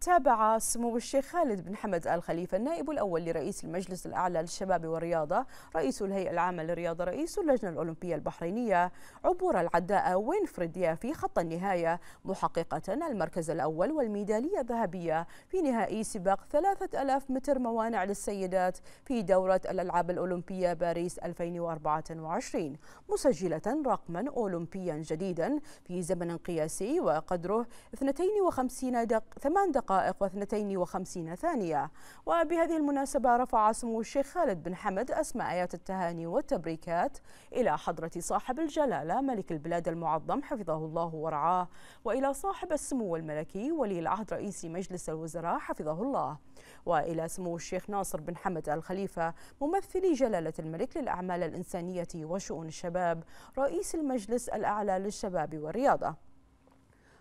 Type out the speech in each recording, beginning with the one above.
تابع سمو الشيخ خالد بن حمد آل خليفة النائب الأول لرئيس المجلس الأعلى للشباب والرياضة رئيس الهيئة العامة للرياضة رئيس اللجنة الأولمبية البحرينية عبور العداء وينفريد يافي خط النهاية محققة المركز الأول والميدالية الذهبية في نهائي سباق 3000 متر موانع للسيدات في دورة الألعاب الأولمبية باريس 2024 مسجلة رقما أولمبيا جديدا في زمن قياسي وقدره 52 دق 8 دقائق دقائق و52 ثانية وبهذه المناسبة رفع سمو الشيخ خالد بن حمد أسماء آيات التهاني والتبريكات إلى حضرة صاحب الجلالة ملك البلاد المعظم حفظه الله ورعاه وإلى صاحب السمو الملكي ولي العهد رئيس مجلس الوزراء حفظه الله وإلى سمو الشيخ ناصر بن حمد الخليفة ممثلي جلالة الملك للأعمال الإنسانية وشؤون الشباب رئيس المجلس الأعلى للشباب والرياضة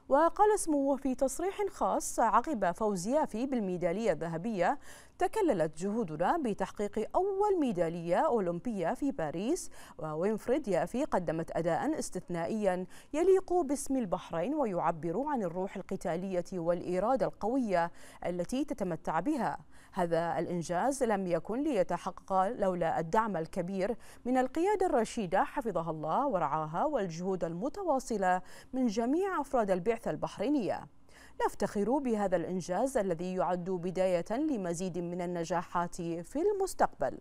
وقال اسمه في تصريح خاص عقب فوز يافي بالميدالية الذهبية تكللت جهودنا بتحقيق أول ميدالية أولمبية في باريس ووينفريد يافي قدمت أداء استثنائيا يليق باسم البحرين ويعبر عن الروح القتالية والإرادة القوية التي تتمتع بها هذا الإنجاز لم يكن ليتحقق لولا الدعم الكبير من القيادة الرشيدة حفظها الله ورعاها والجهود المتواصلة من جميع أفراد البعثة البحرينية نفتخر بهذا الإنجاز الذي يعد بداية لمزيد من النجاحات في المستقبل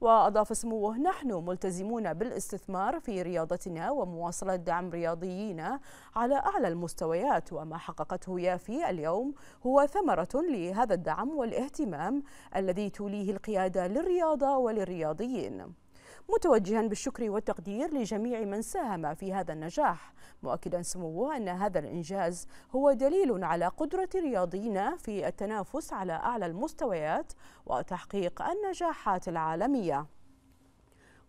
وأضاف سموه نحن ملتزمون بالاستثمار في رياضتنا ومواصلة دعم رياضيينا على أعلى المستويات وما حققته يافي اليوم هو ثمرة لهذا الدعم والاهتمام الذي توليه القيادة للرياضة وللرياضيين متوجها بالشكر والتقدير لجميع من ساهم في هذا النجاح مؤكدا سموه أن هذا الإنجاز هو دليل على قدرة رياضينا في التنافس على أعلى المستويات وتحقيق النجاحات العالمية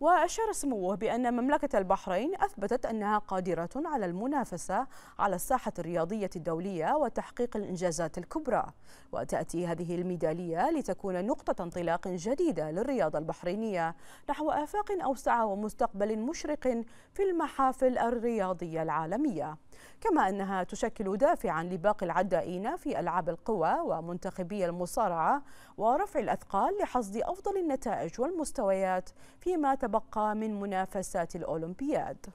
وأشار سموه بأن مملكة البحرين أثبتت أنها قادرة على المنافسة على الساحة الرياضية الدولية وتحقيق الإنجازات الكبرى وتأتي هذه الميدالية لتكون نقطة انطلاق جديدة للرياضة البحرينية نحو آفاق أوسع ومستقبل مشرق في المحافل الرياضية العالمية كما أنها تشكل دافعا لباقي العدائين في ألعاب القوى ومنتخبي المصارعة ورفع الأثقال لحصد أفضل النتائج والمستويات فيما تبقى من منافسات الأولمبياد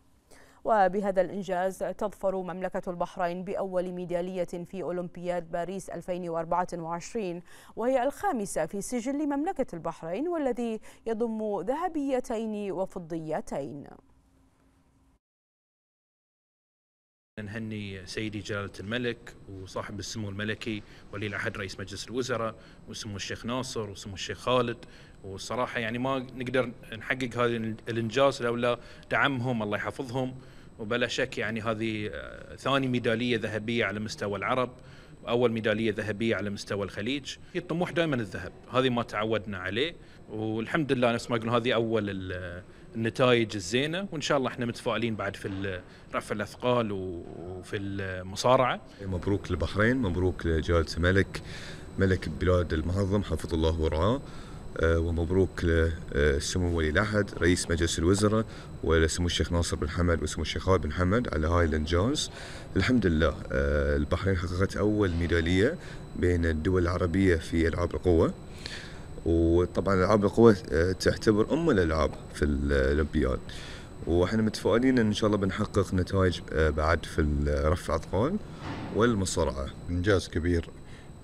وبهذا الإنجاز تظفر مملكة البحرين بأول ميدالية في أولمبياد باريس 2024 وهي الخامسة في سجل مملكة البحرين والذي يضم ذهبيتين وفضيتين نهني سيدي جلالة الملك وصاحب السمو الملكي ولي العهد رئيس مجلس الوزراء وسمو الشيخ ناصر وسمو الشيخ خالد والصراحة يعني ما نقدر نحقق هذا الإنجاز لولا دعمهم الله يحفظهم وبلا شك يعني هذه آه، ثاني ميدالية ذهبية على مستوى العرب واول ميداليه ذهبيه على مستوى الخليج هي الطموح دائما الذهب هذه ما تعودنا عليه والحمد لله نفس ما قلنا هذه اول النتائج الزينه وان شاء الله احنا متفائلين بعد في رفع الاثقال وفي المصارعه مبروك للبحرين مبروك لجلاله ملك ملك بلاد المعظم حفظ الله ورعاه آه، ومبروك آه، لسمو ولي العهد رئيس مجلس الوزراء ولسمو الشيخ ناصر بن حمد وسمو الشيخ خالد بن حمد على هاي الانجاز الحمد لله آه، البحرين حققت اول ميداليه بين الدول العربيه في العاب القوه وطبعا العاب القوى آه، تعتبر ام الالعاب في الاولمبياد واحنا متفائلين ان شاء الله بنحقق نتائج آه، بعد في آه، رفع الاثقال والمصارعه. انجاز كبير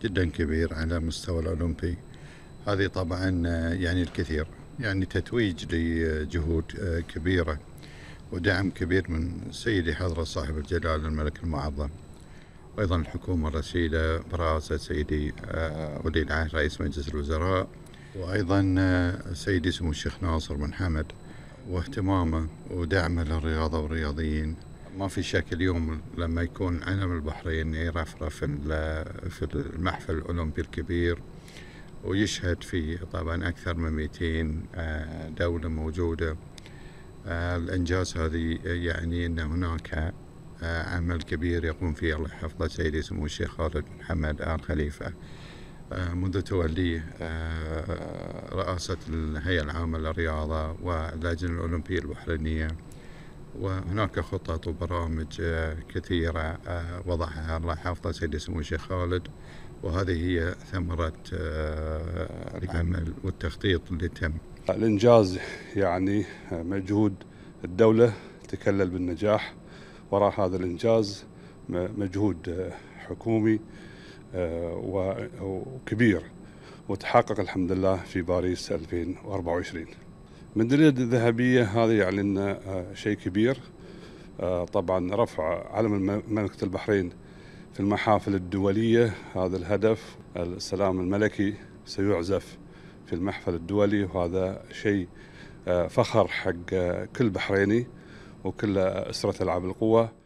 جدا كبير على مستوى الاولمبي. هذه طبعا يعني الكثير، يعني تتويج لجهود كبيره ودعم كبير من سيدي حضره صاحب الجلاله الملك المعظم. وايضا الحكومه الرشيده برئاسه سيدي ولي العهد رئيس مجلس الوزراء وأيضا آه، سيدي سمو الشيخ ناصر بن حمد واهتمامه ودعمه للرياضة والرياضيين ما في شك اليوم لما يكون علم البحرين يرفرف في المحفل الأولمبي الكبير ويشهد فيه طبعا أكثر من 200 آه، دولة موجودة آه، الإنجاز هذه يعني أن هناك عمل كبير يقوم فيه الله يحفظه سيدي سمو الشيخ خالد بن حمد آل خليفة آه، منذ تولي آه، رئاسة الهيئة العامة للرياضة واللجنة الأولمبية البحرينية وهناك خطط وبرامج آه، كثيرة وضعها الله يحفظه سيدي سمو الشيخ خالد وهذه هي ثمرة العمل والتخطيط اللي تم الإنجاز يعني مجهود الدولة تكلل بالنجاح وراء هذا الإنجاز مجهود حكومي آه، وكبير وتحقق الحمد لله في باريس 2024 ميدالية الذهبية هذا يعني لنا آه، شيء كبير آه، طبعا رفع علم مملكة البحرين في المحافل الدولية هذا الهدف السلام الملكي سيعزف في المحفل الدولي وهذا شيء فخر حق كل بحريني وكل أسرة ألعاب القوة